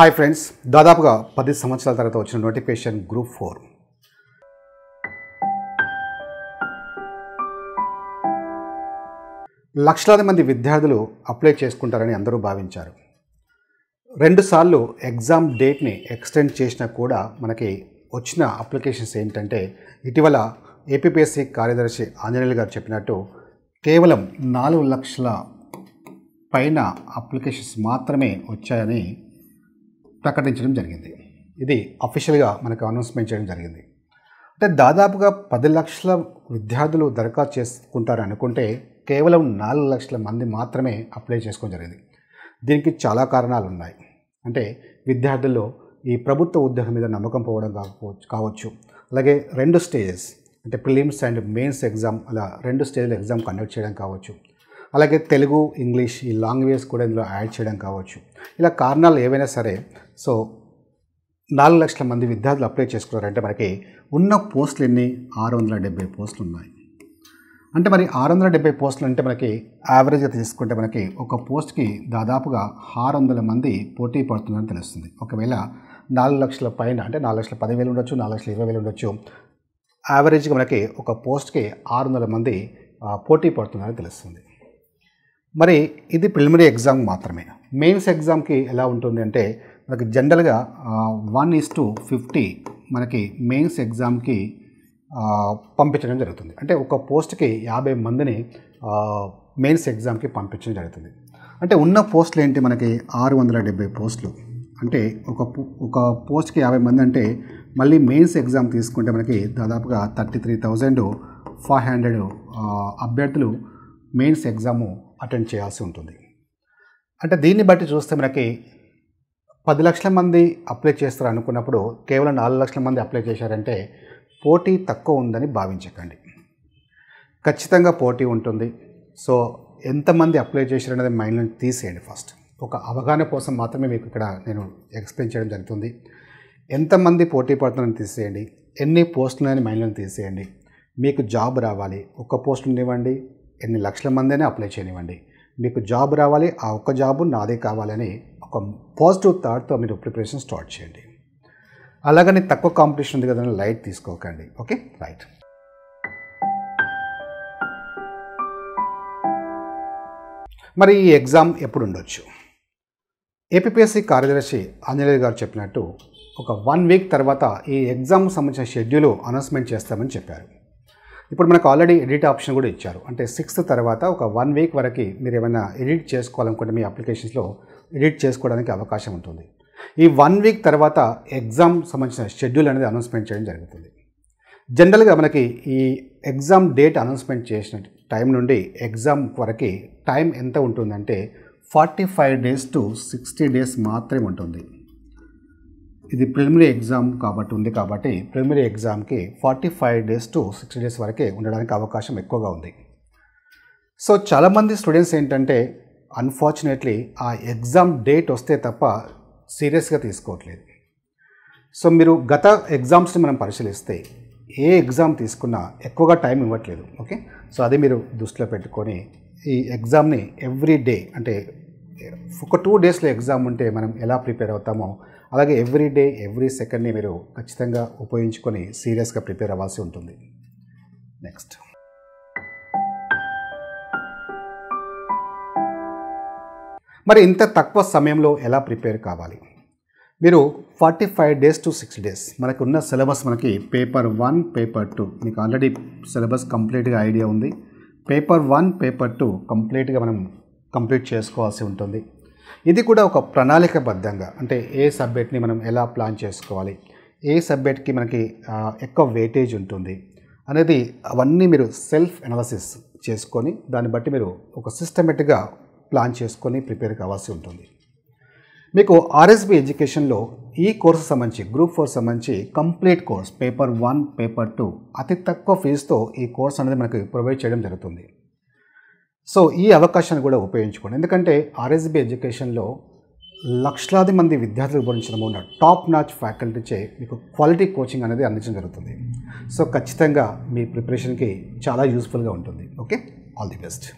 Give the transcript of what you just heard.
hi friends దాదాపుగా పది సంవత్సరాల తర్వాత వచ్చిన నోటిఫికేషన్ గ్రూప్ ఫోర్ లక్షలాది మంది విద్యార్థులు అప్లై చేసుకుంటారని అందరూ భావించారు రెండుసార్లు ఎగ్జామ్ డేట్ని ఎక్స్టెండ్ చేసినా కూడా మనకి వచ్చిన అప్లికేషన్స్ ఏంటంటే ఇటీవల ఏపీపీఎస్సీ కార్యదర్శి ఆంజనేయులు గారు చెప్పినట్టు కేవలం నాలుగు లక్షల పైన అప్లికేషన్స్ మాత్రమే వచ్చాయని ప్రకటించడం జరిగింది ఇది అఫీషియల్గా మనకు అనౌన్స్మెంట్ చేయడం జరిగింది అంటే దాదాపుగా పది లక్షల విద్యార్థులు దరఖాస్తు చేసుకుంటారు అనుకుంటే కేవలం నాలుగు లక్షల మంది మాత్రమే అప్లై చేసుకోవడం జరిగింది దీనికి చాలా కారణాలు ఉన్నాయి అంటే విద్యార్థుల్లో ఈ ప్రభుత్వ ఉద్యోగం మీద నమ్మకం పోవడం కాకపోవచ్చు కావచ్చు అలాగే రెండు స్టేజెస్ అంటే ప్రిలిమ్స్ అండ్ మెయిన్స్ ఎగ్జామ్ అలా రెండు స్టేజ్ల ఎగ్జామ్ కండక్ట్ చేయడం కావచ్చు అలాగే తెలుగు ఇంగ్లీష్ ఈ లాంగ్వేజ్ కూడా ఇందులో యాడ్ చేయడం కావచ్చు ఇలా కారణాలు ఏవైనా సరే సో నాలుగు లక్షల మంది విద్యార్థులు అప్లై చేసుకున్నారంటే మనకి ఉన్న పోస్టులు ఎన్ని ఆరు వందల డెబ్బై పోస్టులు ఉన్నాయి అంటే మరి ఆరు వందల డెబ్బై పోస్టులు అంటే మనకి యావరేజ్గా తీసుకుంటే మనకి ఒక పోస్ట్కి దాదాపుగా ఆరు వందల మంది పోటీ పడుతున్నారని తెలుస్తుంది ఒకవేళ నాలుగు లక్షల పైన అంటే నాలుగు లక్షల పదివేలు ఉండొచ్చు నాలుగు లక్షల ఇరవై వేలు ఉండొచ్చు యావరేజ్గా మనకి ఒక పోస్ట్కి ఆరు వందల మంది పోటీ పడుతున్నారని తెలుస్తుంది మరి ఇది ప్రిలిమినరీ ఎగ్జామ్ మాత్రమే మెయిన్స్ ఎగ్జామ్కి ఎలా ఉంటుంది అంటే మనకి జనరల్గా one is to fifty mains మెయిన్స్ ఎగ్జామ్కి పంపించడం జరుగుతుంది అంటే ఒక పోస్ట్కి యాభై మందిని మెయిన్స్ ఎగ్జామ్కి పంపించడం జరుగుతుంది అంటే ఉన్న పోస్టులు ఏంటి మనకి ఆరు వందల డెబ్బై పోస్టులు అంటే ఒక ఒక పోస్ట్కి యాభై మంది అంటే మళ్ళీ మెయిన్స్ ఎగ్జామ్ తీసుకుంటే మనకి దాదాపుగా thirty three thousand five hundred అభ్యర్థులు మెయిన్స్ ఎగ్జాము అటెండ్ చేయాల్సి ఉంటుంది అంటే దీన్ని బట్టి చూస్తే మనకి పది లక్షల మంది అప్లై చేస్తారు అనుకున్నప్పుడు కేవలం నాలుగు లక్షల మంది అప్లై చేశారంటే పోటీ తక్కువ ఉందని భావించకండి ఖచ్చితంగా పోటీ ఉంటుంది సో ఎంతమంది అప్లై చేశారనేది నుంచి తీసేయండి ఫస్ట్ ఒక అవగాహన కోసం మాత్రమే మీకు ఇక్కడ నేను ఎక్స్ప్లెయిన్ చేయడం జరుగుతుంది ఎంతమంది పోటీ పడుతున్నారని తీసేయండి ఎన్ని పోస్టులు అని మైండ్లను తీసేయండి మీకు జాబ్ రావాలి ఒక పోస్ట్ ఉండివ్వండి ఎన్ని లక్షల మందైనా అప్లై చేయనివ్వండి మీకు జాబ్ రావాలి ఆ ఒక్క జాబు నాదే కావాలని ఒక పాజిటివ్ థాట్తో మీరు ప్రిపరేషన్ స్టార్ట్ చేయండి అలాగని తక్కువ కాంపిటీషన్ ఉంది కదా లైట్ తీసుకోకండి ఓకే రైట్ మరి ఈ ఎగ్జామ్ ఎప్పుడు ఉండొచ్చు ఏపీఎస్సి కార్యదర్శి ఆంజనేయులు గారు చెప్పినట్టు ఒక వన్ వీక్ తర్వాత ఈ ఎగ్జామ్కు సంబంధించిన షెడ్యూల్ అనౌన్స్మెంట్ చేస్తామని చెప్పారు ఇప్పుడు మనకు ఆల్రెడీ ఎడిట్ ఆప్షన్ కూడా ఇచ్చారు అంటే సిక్స్త్ తర్వాత ఒక వన్ వీక్ వరకు మీరు ఏమైనా ఎడిట్ చేసుకోవాలనుకుంటే మీ అప్లికేషన్స్లో ఎడిట్ చేసుకోవడానికి అవకాశం ఉంటుంది ఈ వన్ వీక్ తర్వాత ఎగ్జామ్ సంబంధించిన షెడ్యూల్ అనేది అనౌన్స్మెంట్ చేయడం జరుగుతుంది జనరల్గా మనకి ఈ ఎగ్జామ్ డేట్ అనౌన్స్మెంట్ చేసిన టైం నుండి ఎగ్జామ్ వరకు టైం ఎంత ఉంటుందంటే forty five days to sixty days మాత్రమే ఉంటుంది ఇది ప్రిలిమినరీ ఎగ్జామ్ కాబట్టి ఉంది కాబట్టి ప్రిలిమినరీ ఎగ్జామ్కి forty five days to sixty days వరకే ఉండడానికి అవకాశం ఎక్కువగా ఉంది సో చాలామంది స్టూడెంట్స్ ఏంటంటే అన్ఫార్చునేట్లీ ఆ ఎగ్జామ్ డేట్ వస్తే తప్ప సీరియస్గా తీసుకోవట్లేదు సో మీరు గత ఎగ్జామ్స్ని మనం పరిశీలిస్తే ఏ ఎగ్జామ్ తీసుకున్నా ఎక్కువగా టైం ఇవ్వట్లేదు ఓకే సో అది మీరు దృష్టిలో పెట్టుకొని ఈ ఎగ్జామ్ని ఎవ్రీ డే అంటే ఒక టూ డేస్లో ఎగ్జామ్ ఉంటే మనం ఎలా ప్రిపేర్ అవుతామో అలాగే ఎవ్రీ డే ఎవ్రీ సెకండ్ని మీరు ఖచ్చితంగా ఉపయోగించుకొని సీరియస్గా ప్రిపేర్ అవ్వాల్సి ఉంటుంది నెక్స్ట్ మరి ఇంత తక్కువ సమయంలో ఎలా ప్రిపేర్ కావాలి మీరు forty five days to six days మనకు ఉన్న సిలబస్ మనకి పేపర్ వన్ పేపర్ టూ మీకు ఆల్రెడీ సిలబస్ కంప్లీట్గా ఐడియా ఉంది పేపర్ వన్ పేపర్ టూ కంప్లీట్గా మనం కంప్లీట్ చేసుకోవాల్సి ఉంటుంది ఇది కూడా ఒక ప్రణాళికబద్ధంగా అంటే ఏ సబ్జెక్ట్ని మనం ఎలా ప్లాన్ చేసుకోవాలి ఏ సబ్జెక్ట్కి మనకి ఎక్కువ వెయిటేజ్ ఉంటుంది అనేది అవన్నీ మీరు సెల్ఫ్ అనాలసిస్ చేసుకొని దాన్ని బట్టి మీరు ఒక సిస్టమేటిక్గా ప్లాన్ చేసుకొని ప్రిపేర్ కావాల్సి ఉంటుంది మీకు ఆర్ఎస్బి ఎడ్యుకేషన్లో ఈ కోర్సు సంబంధించి గ్రూప్ ఫోర్ సంబంధించి complete course paper one paper two అతి తక్కువ ఫీజుతో ఈ కోర్స్ అనేది మనకి ప్రొవైడ్ చేయడం జరుగుతుంది సో ఈ అవకాశాన్ని కూడా ఉపయోగించుకోండి ఎందుకంటే ఆర్ఎస్బి ఎడ్యుకేషన్లో లక్షలాది మంది విద్యార్థులు బోధించడం ఉన్న టాప్ నాచ్ ఫ్యాకల్టీచే మీకు క్వాలిటీ కోచింగ్ అనేది అందించడం జరుగుతుంది సో ఖచ్చితంగా మీ ప్రిపరేషన్కి చాలా యూస్ఫుల్గా ఉంటుంది ఓకే ఆల్ ది బెస్ట్